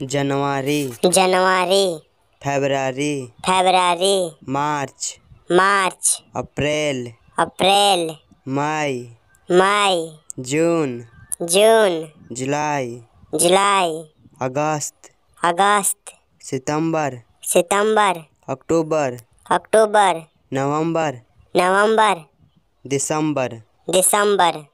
जनवरी जनवरी February February March मार्च अप्रैल अप्रैल मई मई जून जून जुलाई जुलाई अगस्त अगस्त सितंबर सितंबर अक्टूबर अक्टूबर नवंबर नवंबर दिसंबर दिसंबर